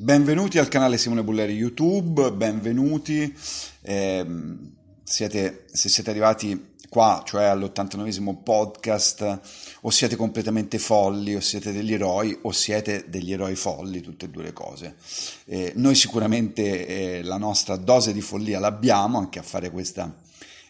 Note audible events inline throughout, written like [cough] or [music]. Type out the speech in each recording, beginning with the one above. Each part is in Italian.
Benvenuti al canale Simone Bulleri YouTube, benvenuti. Eh, siete, se siete arrivati qua, cioè all'89 podcast, o siete completamente folli, o siete degli eroi, o siete degli eroi folli, tutte e due le cose. Eh, noi sicuramente eh, la nostra dose di follia l'abbiamo anche a fare questa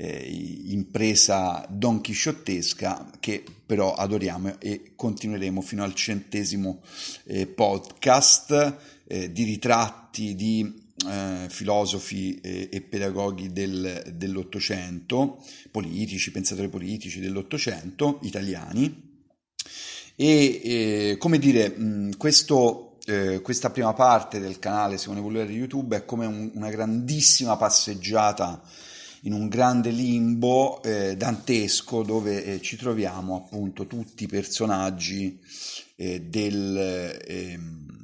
eh, impresa donchisciottesca che però adoriamo e continueremo fino al centesimo eh, podcast eh, di ritratti di eh, filosofi eh, e, pedagoghi del, dell'Ottocento, politici, pensatori politici dell'Ottocento, italiani. E eh, come dire, mh, mm, questo eh, questa prima parte del canale Simone Vollere di YouTube è come un, una grandissima passeggiata in un grande limbo eh, dantesco dove eh, ci troviamo appunto tutti i personaggi eh, del ehm,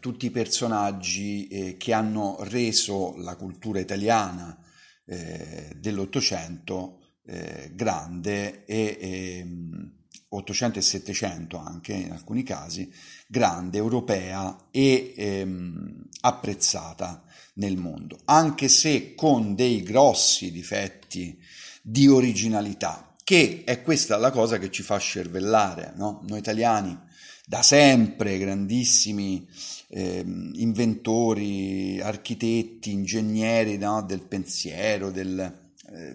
tutti i personaggi eh, che hanno reso la cultura italiana eh, dell'Ottocento eh, grande e, ehm, e 800 e 700 anche in alcuni casi, grande, europea e ehm, apprezzata nel mondo, anche se con dei grossi difetti di originalità, che è questa la cosa che ci fa scervellare, no? noi italiani da sempre grandissimi eh, inventori, architetti, ingegneri no? del pensiero, del, eh,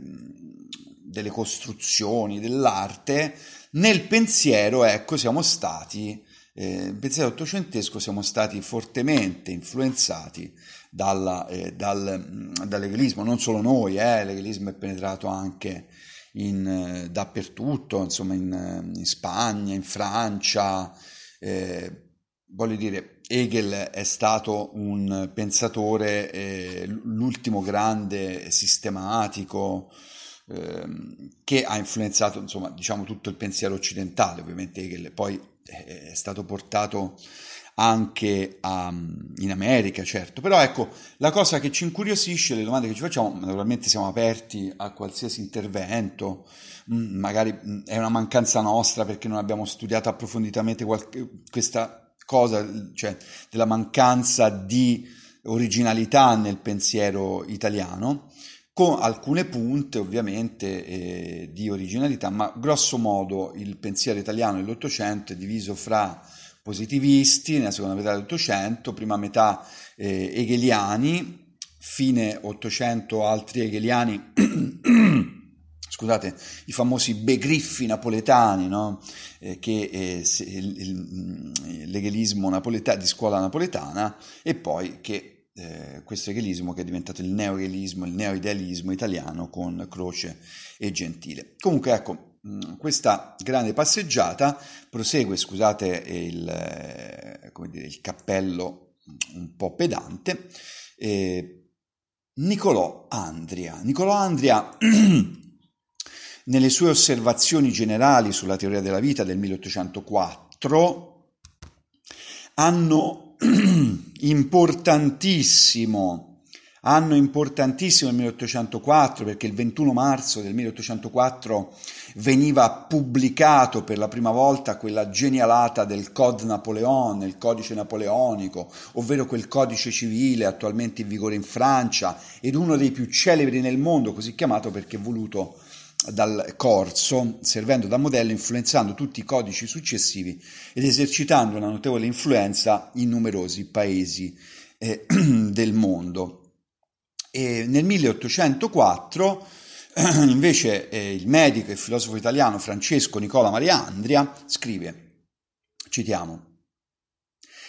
delle costruzioni, dell'arte, nel pensiero ecco siamo stati eh, nel pensiero ottocentesco siamo stati fortemente influenzati dalla, eh, dal, mm, dall'egelismo, non solo noi, eh, l'egelismo è penetrato anche in, eh, dappertutto, insomma in, eh, in, Spagna, in Francia, eh, voglio dire, Hegel è stato un pensatore, eh, l'ultimo grande sistematico, ehm, che ha influenzato insomma, diciamo, tutto il pensiero occidentale, ovviamente Hegel poi è stato portato anche a, ehm, in America, certo. Però ecco, la cosa che ci incuriosisce, le domande che ci facciamo, naturalmente siamo aperti a qualsiasi intervento, mm, magari mm, è una mancanza nostra perché non abbiamo studiato approfonditamente qualche, questa cosa, cioè della mancanza di originalità nel pensiero italiano, con alcune punte ovviamente eh, di originalità, ma grosso modo il pensiero italiano dell'Ottocento è diviso fra positivisti nella seconda metà dell'Ottocento, prima metà eh, hegeliani, fine Ottocento altri hegeliani, [clears throat] scusate, i famosi begriffi napoletani, no? eh, che eh, se, mm, l'eghelismo napoleta- di scuola napoletana, e poi che eh, questo hegelismo che è diventato il neo neoeghelismo, il neo-idealismo italiano con Croce e Gentile. Comunque ecco, Mm, questa grande passeggiata prosegue, scusate il, eh, dire, il cappello mm, un po' pedante, eh, Niccolò Andria. Niccolò Andria [clears throat] nelle sue osservazioni generali sulla teoria della vita del 1804 hanno [clears throat] importantissimo anno importantissimo del 1804 perché il 21 marzo del 1804 veniva pubblicato per la prima volta quella genialata del Code Napoleon, il codice napoleonico, ovvero quel codice civile attualmente in vigore in Francia ed uno dei più celebri nel mondo, così chiamato perché voluto dal corso, servendo da modello, influenzando tutti i codici successivi ed esercitando una notevole influenza in numerosi paesi eh, [clears throat] del mondo. E nel 1804 [clears throat] invece eh, il medico e filosofo italiano Francesco Nicola Maria Andria scrive, citiamo,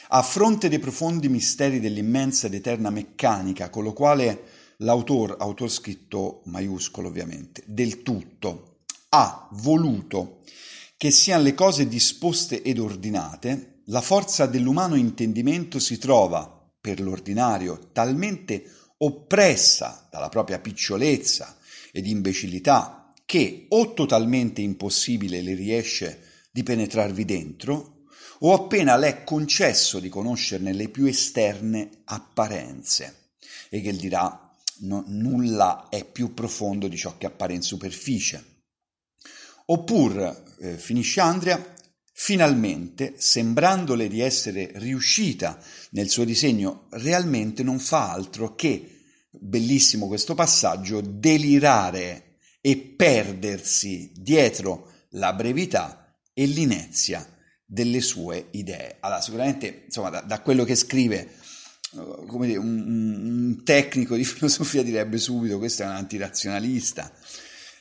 a fronte dei profondi misteri dell'immensa ed eterna meccanica, con lo quale l'autore, autor scritto maiuscolo ovviamente, del tutto, ha voluto che siano le cose disposte ed ordinate, la forza dell'umano intendimento si trova, per l'ordinario, talmente oppressa dalla propria picciolezza ed imbecillità, che o totalmente impossibile le riesce di penetrarvi dentro, o appena le è concesso di conoscerne le più esterne apparenze. E Hegel dirà, no, nulla è più profondo di ciò che appare in superficie. Oppure, eh, finisce Andrea, Finalmente, sembrandole di essere riuscita nel suo disegno, realmente non fa altro che, bellissimo questo passaggio, delirare e perdersi dietro la brevità e l'inezia delle sue idee. Allora, sicuramente, insomma, da, da quello che scrive, eh, come dire, un, un tecnico di [laughs] filosofia direbbe subito, questo è un antirazionalista.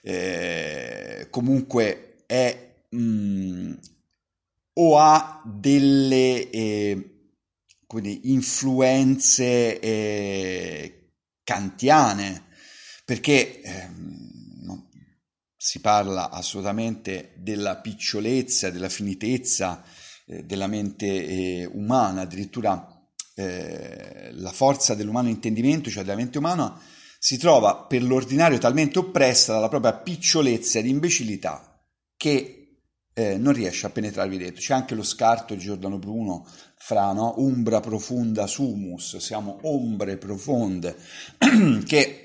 Eh, comunque è... Mh, mm, o ha delle eh, quindi, influenze eh, kantiane, perché eh, no, si parla assolutamente della picciolezza, della finitezza eh, della mente eh, umana, addirittura eh, la forza dell'umano intendimento, cioè della mente umana, si trova per l'ordinario talmente oppressa dalla propria picciolezza ed imbecillità che eh, non riesce a penetrarvi dentro. C'è anche lo scarto di Giordano Bruno fra no? umbra profonda sumus, siamo ombre profonde, [clears throat] che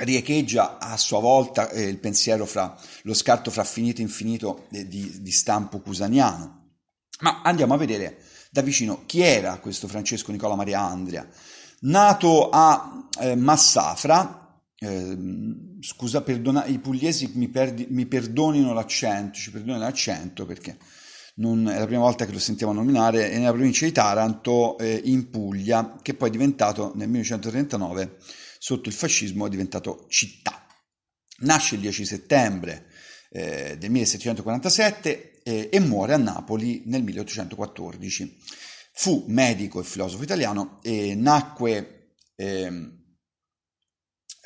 riecheggia a sua volta eh, il pensiero fra lo scarto fra finito e infinito eh, di, di, stampo cusaniano. Ma andiamo a vedere da vicino chi era questo Francesco Nicola Maria Andria. Nato a eh, Massafra, eh, scusa, perdona, i pugliesi mi, perdi, mi perdonino l'accento, ci perdonano l'accento perché non, è la prima volta che lo sentiamo nominare, è nella provincia di Taranto, eh, in Puglia, che poi è diventato nel 1939, sotto il fascismo, è diventato città. Nasce il 10 settembre eh, del 1747 eh, e muore a Napoli nel 1814. Fu medico e filosofo italiano e nacque ehm,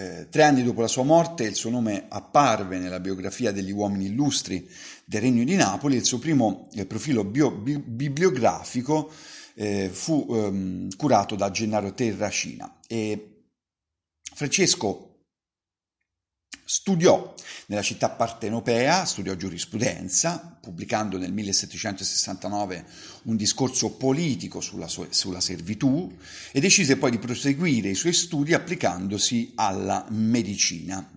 eh, tre anni dopo la sua morte il suo nome apparve nella biografia degli uomini illustri del Regno di Napoli il suo primo eh, profilo bio, bi, bibliografico eh, fu ehm, curato da Gennaro Terracina. E Francesco Studiò nella città partenopea, studiò giurisprudenza, pubblicando nel 1769 un discorso politico sulla, sulla, servitù e decise poi di proseguire i suoi studi applicandosi alla medicina.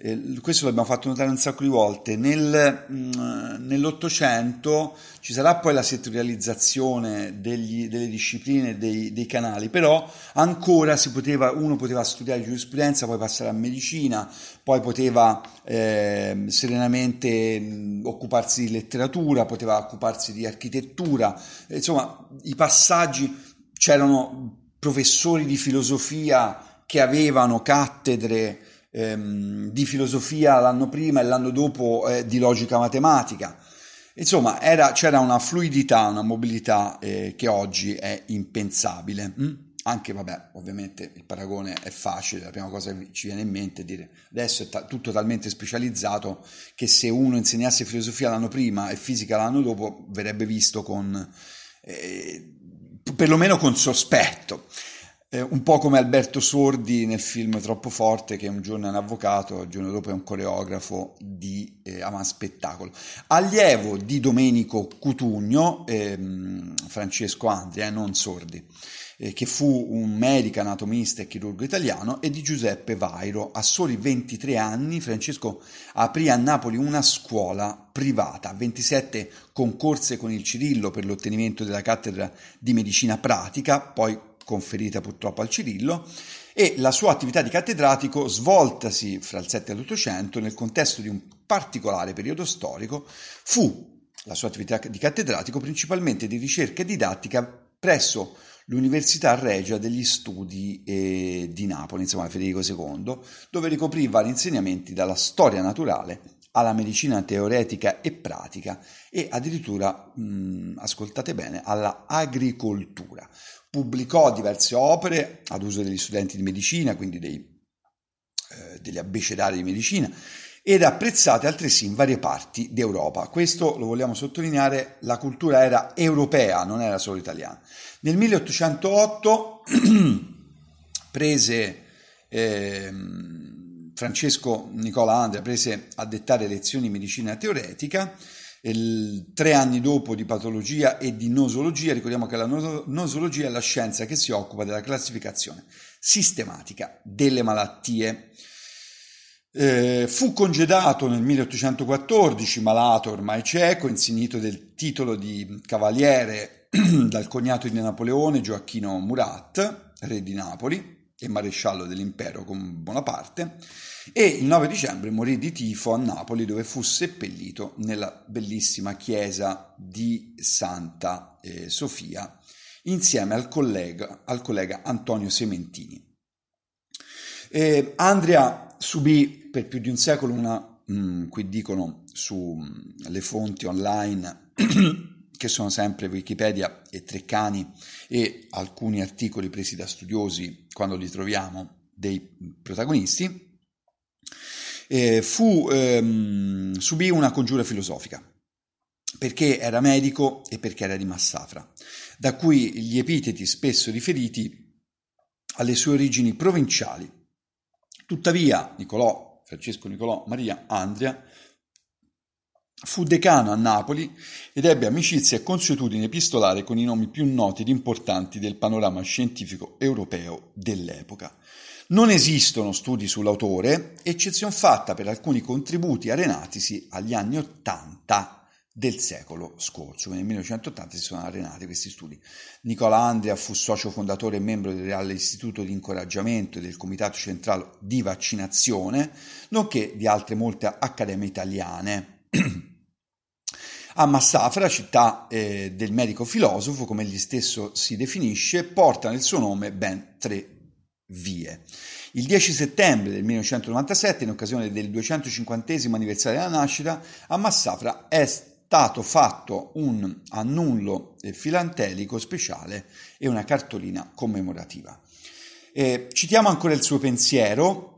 Eh, questo l'abbiamo fatto notare un sacco di volte. Nel, mh, mm, Nell'Ottocento ci sarà poi la settorializzazione degli, delle discipline, dei, dei, canali, però ancora poteva, uno poteva studiare giurisprudenza, poi passare a medicina, poi poteva eh, serenamente occuparsi di letteratura, poteva occuparsi di architettura, insomma i passaggi c'erano professori di filosofia che avevano cattedre ehm, di filosofia l'anno prima e l'anno dopo eh, di logica matematica. Insomma, era, c'era una fluidità, una mobilità eh, che oggi è impensabile. Mm? anche vabbè ovviamente il paragone è facile, la prima cosa che ci viene in mente è dire adesso è ta- tutto talmente specializzato che se uno insegnasse filosofia l'anno prima e fisica l'anno dopo verrebbe visto con eh, perlomeno con sospetto eh, un po' come Alberto Sordi nel film Troppo Forte, che un giorno è un avvocato, il giorno dopo è un coreografo di eh, Aman Spettacolo. Allievo di Domenico Cutugno, ehm, Francesco Andria, eh, non Sordi, eh, che fu un medico anatomista e chirurgo italiano, e di Giuseppe Vairo. A soli 23 anni Francesco aprì a Napoli una scuola privata, 27 concorse con il Cirillo per l'ottenimento della cattedra di medicina pratica, poi conferita purtroppo al Cirillo, e la sua attività di cattedratico svoltasi fra il 7 e l'800 nel contesto di un particolare periodo storico, fu la sua attività di cattedratico principalmente di ricerca didattica presso l'Università Regia degli Studi eh, di Napoli, insomma Federico II, dove ricoprì vari insegnamenti dalla storia naturale alla medicina teoretica e pratica e addirittura, mh, ascoltate bene, alla agricoltura. Pubblicò diverse opere ad uso degli studenti di medicina, quindi dei, eh, degli abbecedari di medicina, ed apprezzate altresì in varie parti d'Europa. Questo lo vogliamo sottolineare, la cultura era europea, non era solo italiana. Nel 1808 [clears throat] prese... Eh, Francesco Nicola Andrea prese a dettare lezioni in medicina teoretica, il, tre anni dopo di patologia e di nosologia, ricordiamo che la nosologia è la scienza che si occupa della classificazione sistematica delle malattie. Eh, fu congedato nel 1814, malato ormai cieco, insignito del titolo di cavaliere [clears throat] dal cognato di Napoleone Gioacchino Murat, re di Napoli, e maresciallo dell'impero con Bonaparte, e il 9 dicembre morì di tifo a Napoli dove fu seppellito nella bellissima chiesa di Santa eh, Sofia insieme al collega, al collega Antonio Sementini. Eh, Andrea subì per più di un secolo una, mh, mm, qui dicono sulle mm, fonti online, [clears throat] che sono sempre Wikipedia e Treccani e alcuni articoli presi da studiosi quando li troviamo dei protagonisti, eh, fu, ehm, subì una congiura filosofica perché era medico e perché era di Massafra, da cui gli epiteti spesso riferiti alle sue origini provinciali. Tuttavia, Nicolò, Francesco Nicolò Maria Andria Fu decano a Napoli ed ebbe amicizia e consuetudine epistolare con i nomi più noti ed importanti del panorama scientifico europeo dell'epoca. Non esistono studi sull'autore, eccezion fatta per alcuni contributi arenatisi agli anni Ottanta del secolo scorso. Nel 1980 si sono arenati questi studi. Nicola Andrea fu socio fondatore e membro del Reale Istituto di Incoraggiamento e del Comitato Centrale di Vaccinazione, nonché di altre molte accademie italiane. [clears throat] A Massafra, città eh, del medico filosofo, come egli stesso si definisce, porta nel suo nome ben tre vie. Il 10 settembre del 1997, in occasione del 250 anniversario della nascita, a Massafra è stato fatto un annullo eh, filantelico speciale e una cartolina commemorativa. Eh, citiamo ancora il suo pensiero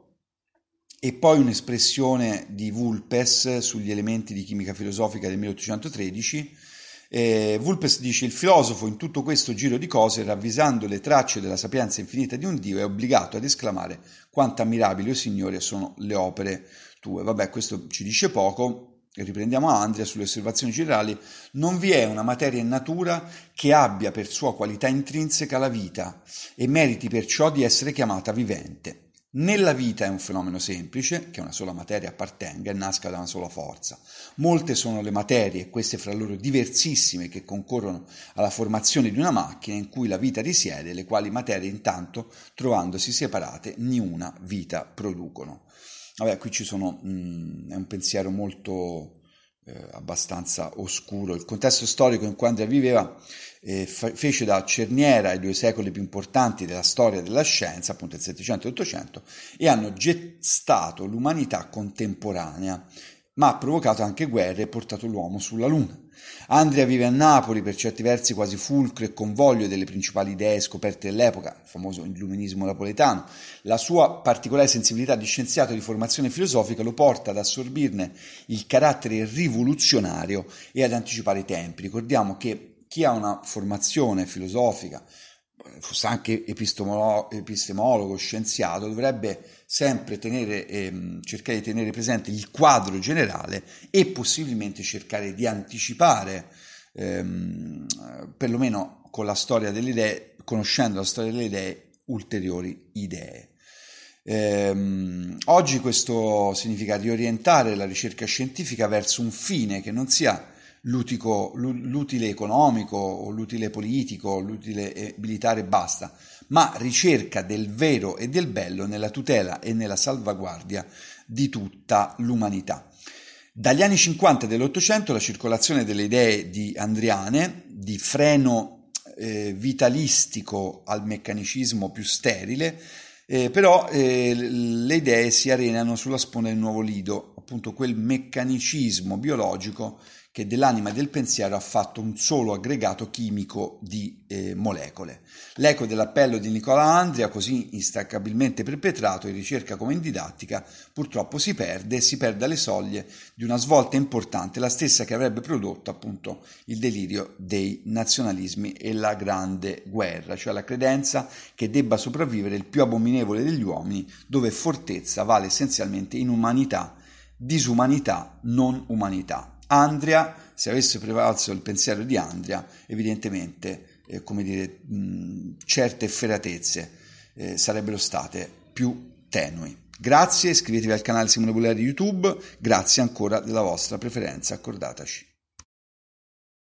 e poi un'espressione di Vulpes sugli elementi di chimica filosofica del 1813. Eh, Vulpes dice il filosofo in tutto questo giro di cose, ravvisando le tracce della sapienza infinita di un Dio, è obbligato ad esclamare quanto ammirabili, o oh Signore, sono le opere tue. Vabbè, questo ci dice poco, riprendiamo Andrea sulle osservazioni generali, non vi è una materia in natura che abbia per sua qualità intrinseca la vita e meriti perciò di essere chiamata vivente. Nella vita è un fenomeno semplice, che una sola materia appartenga e nasca da una sola forza. Molte sono le materie, queste fra loro diversissime, che concorrono alla formazione di una macchina in cui la vita risiede, le quali materie intanto, trovandosi separate, niuna vita producono. Vabbè, qui ci sono, mh, mm, è un pensiero molto eh, abbastanza oscuro. Il contesto storico in cui Andrea viveva eh, fece da cerniera i due secoli più importanti della storia della scienza, appunto il Settecento e l'Ottocento, e hanno gestato l'umanità contemporanea ma ha provocato anche guerre e portato l'uomo sulla Luna. Andrea vive a Napoli, per certi versi quasi fulcro e convoglio delle principali idee scoperte dell'epoca, il famoso illuminismo napoletano. La sua particolare sensibilità di scienziato e di formazione filosofica lo porta ad assorbirne il carattere rivoluzionario e ad anticipare i tempi. Ricordiamo che chi ha una formazione filosofica, fosse anche epistemologo, scienziato, dovrebbe sempre tenere, ehm, cercare di tenere presente il quadro generale e possibilmente cercare di anticipare, ehm, perlomeno con la storia delle idee, conoscendo la storia delle idee, ulteriori idee. Ehm, oggi questo significa riorientare la ricerca scientifica verso un fine che non sia l'utile economico o l'utile politico, l'utile militare e basta, ma ricerca del vero e del bello nella tutela e nella salvaguardia di tutta l'umanità. Dagli anni 50 dell'Ottocento la circolazione delle idee di Andriane, di freno eh, vitalistico al meccanicismo più sterile, eh, però eh, le idee si arenano sulla sponda del nuovo lido, appunto quel meccanicismo biologico che dell'anima e del pensiero ha fatto un solo aggregato chimico di eh, molecole. L'eco dell'appello di Nicola Andria, così instaccabilmente perpetrato in ricerca come in didattica, purtroppo si perde e si perde alle soglie di una svolta importante, la stessa che avrebbe prodotto appunto il delirio dei nazionalismi e la grande guerra, cioè la credenza che debba sopravvivere il più abominevole degli uomini, dove fortezza vale essenzialmente inumanità, disumanità, non umanità. Andria, se avesse prevalso il pensiero di Andria, evidentemente eh, come dire, mh, certe feratezze eh, sarebbero state più tenui. Grazie, iscrivetevi al canale Simone di YouTube, grazie ancora della vostra preferenza, accordataci.